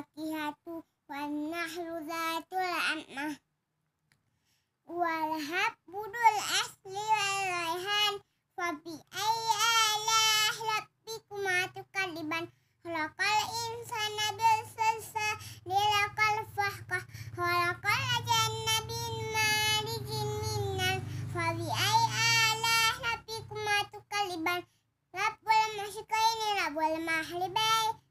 wahatuh warna huruf itu lama budul asli walahan wabi ayahlah tapi cuma kaliban lokal insanabil sese di lokal fahkah kalau kalau jannabin malih jaminan wabi ayahlah tapi cuma kaliban tak boleh masih kini tak boleh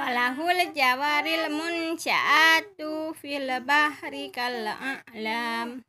walahul jawaril munsyatu fil bahri kal a'lam